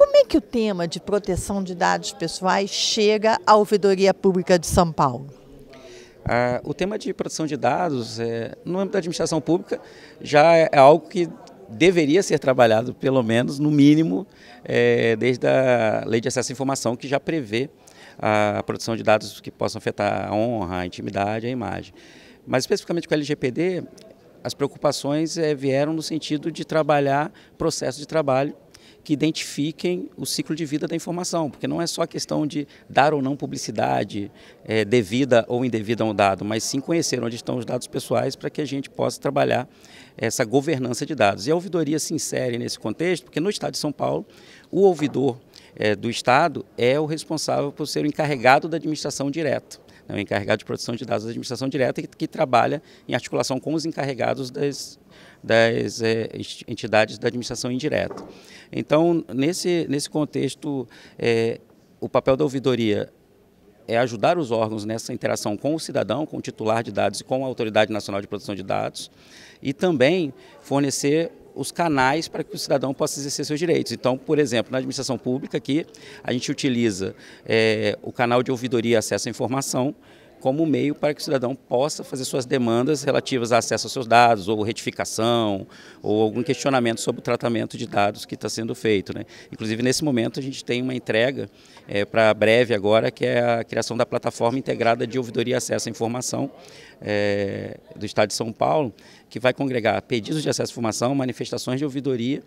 Como é que o tema de proteção de dados pessoais chega à Ouvidoria Pública de São Paulo? Ah, o tema de proteção de dados, é, no âmbito da administração pública, já é, é algo que deveria ser trabalhado, pelo menos, no mínimo, é, desde a Lei de Acesso à Informação, que já prevê a proteção de dados que possam afetar a honra, a intimidade, a imagem. Mas especificamente com a LGPD, as preocupações é, vieram no sentido de trabalhar processo de trabalho que identifiquem o ciclo de vida da informação, porque não é só a questão de dar ou não publicidade é, devida ou indevida a um dado, mas sim conhecer onde estão os dados pessoais para que a gente possa trabalhar essa governança de dados. E a ouvidoria se insere nesse contexto, porque no Estado de São Paulo, o ouvidor é, do Estado é o responsável por ser o encarregado da administração direta é o encarregado de proteção de dados da administração direta, que, que trabalha em articulação com os encarregados das, das é, entidades da administração indireta. Então, nesse, nesse contexto, é, o papel da ouvidoria é ajudar os órgãos nessa interação com o cidadão, com o titular de dados e com a Autoridade Nacional de Proteção de Dados, e também fornecer os canais para que o cidadão possa exercer seus direitos. Então, por exemplo, na administração pública aqui, a gente utiliza é, o canal de ouvidoria e acesso à informação, como meio para que o cidadão possa fazer suas demandas relativas a acesso aos seus dados, ou retificação, ou algum questionamento sobre o tratamento de dados que está sendo feito. Né? Inclusive, nesse momento, a gente tem uma entrega é, para breve agora, que é a criação da plataforma integrada de ouvidoria e acesso à informação é, do Estado de São Paulo, que vai congregar pedidos de acesso à informação, manifestações de ouvidoria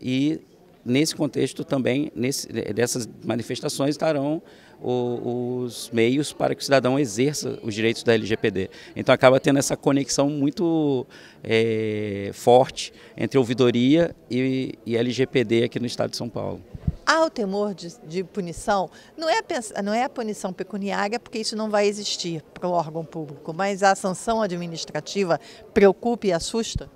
e nesse contexto também, nesse, dessas manifestações estarão o, os meios para que o cidadão exerça os direitos da LGPD. Então acaba tendo essa conexão muito é, forte entre ouvidoria e, e LGPD aqui no estado de São Paulo o temor de, de punição, não é, a, não é a punição pecuniária, é porque isso não vai existir para o órgão público, mas a sanção administrativa preocupa e assusta?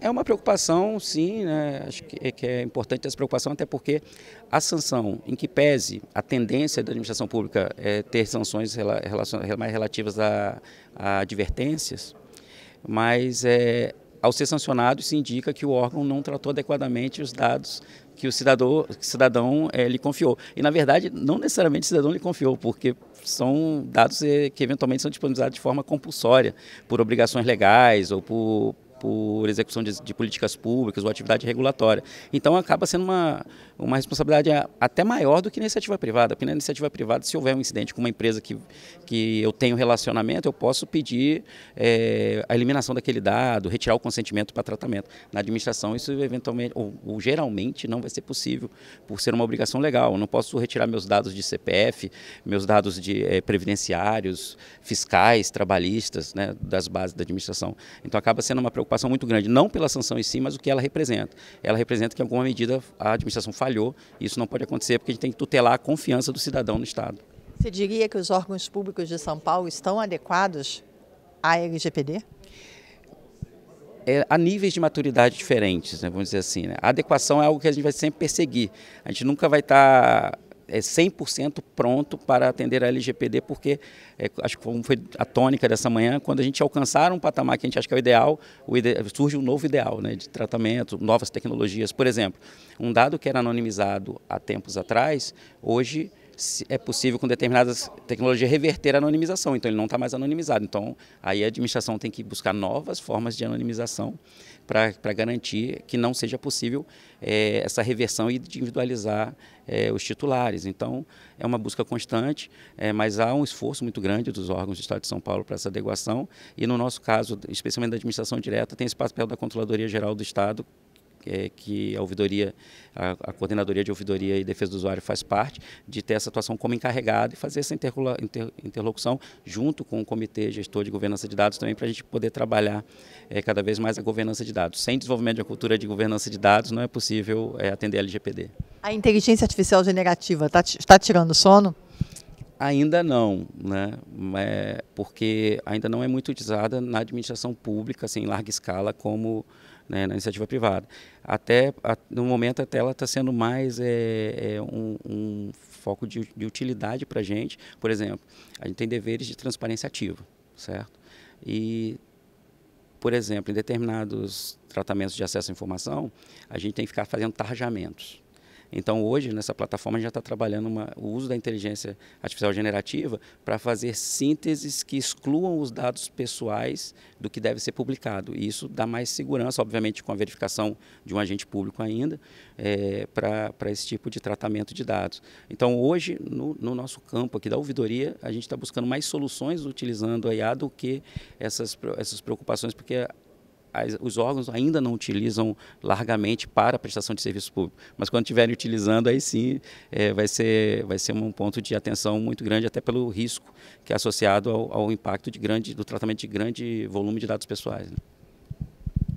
É uma preocupação, sim, né? acho que é, que é importante essa preocupação, até porque a sanção, em que pese a tendência da administração pública é ter sanções mais relativas a, a advertências, mas é, ao ser sancionado, se indica que o órgão não tratou adequadamente os dados que o cidadão, cidadão é, lhe confiou. E, na verdade, não necessariamente o cidadão lhe confiou, porque são dados é, que eventualmente são disponibilizados de forma compulsória, por obrigações legais ou por, por execução de, de, políticas públicas ou atividade regulatória. Então acaba sendo uma, uma responsabilidade até maior do que na iniciativa privada, porque na iniciativa privada, se houver um incidente com uma empresa que, que eu tenho relacionamento, eu posso pedir é, a eliminação daquele dado, retirar o consentimento para tratamento. Na administração, isso eventualmente, ou, ou geralmente, não vai ser possível, por ser uma obrigação legal. Eu não posso retirar meus dados de CPF, meus dados de é, previdenciários, fiscais, trabalhistas, né, das bases da administração. Então acaba sendo uma preocupação preocupação muito grande, não pela sanção em si, mas o que ela representa. Ela representa que, em alguma medida, a administração falhou. Isso não pode acontecer porque a gente tem que tutelar a confiança do cidadão no Estado. Você diria que os órgãos públicos de São Paulo estão adequados à LGPD? É, a níveis de maturidade diferentes, né, vamos dizer assim. Né? A adequação é algo que a gente vai sempre perseguir. A gente nunca vai estar tá é 100% pronto para atender a LGPD, porque é, acho que foi a tônica dessa manhã, quando a gente alcançar um patamar que a gente acha que é o ideal, o ide surge um novo ideal né, de tratamento, novas tecnologias. Por exemplo, um dado que era anonimizado há tempos atrás, hoje é possível com determinadas tecnologias reverter a anonimização, então ele não está mais anonimizado. Então aí a administração tem que buscar novas formas de anonimização para garantir que não seja possível é, essa reversão e individualizar é, os titulares. Então é uma busca constante, é, mas há um esforço muito grande dos órgãos do Estado de São Paulo para essa adequação e no nosso caso, especialmente da administração direta, tem esse papel da Controladoria Geral do Estado é, que a ouvidoria, a, a, coordenadoria de ouvidoria e defesa do usuário faz parte, de ter essa atuação como encarregada e fazer essa interlocução, inter, interlocução junto com o comitê gestor de governança de dados também para a gente poder trabalhar é, cada vez mais a governança de dados. Sem desenvolvimento de uma cultura de governança de dados não é possível é, atender a LGPD. A inteligência artificial generativa está tá tirando sono? Ainda não, né? É, porque ainda não é muito utilizada na administração pública, assim, em larga escala, como né, na iniciativa privada. Até a, no momento até ela está sendo mais é, é um, um, foco de, de utilidade para a gente. Por exemplo, a gente tem deveres de transparência ativa, certo? E por exemplo, em determinados tratamentos de acesso à informação, a gente tem que ficar fazendo tarjamentos. Então, hoje, nessa plataforma, a gente já está trabalhando uma, o uso da inteligência artificial generativa para fazer sínteses que excluam os dados pessoais do que deve ser publicado. E isso dá mais segurança, obviamente, com a verificação de um agente público ainda, é, para esse tipo de tratamento de dados. Então, hoje, no, no nosso campo aqui da ouvidoria, a gente está buscando mais soluções utilizando a IA do que essas, essas preocupações, porque as, os órgãos ainda não utilizam largamente para a prestação de serviço público. Mas quando estiverem utilizando, aí sim é, vai, ser, vai ser um ponto de atenção muito grande, até pelo risco que é associado ao, ao impacto de grande, do tratamento de grande volume de dados pessoais. Né?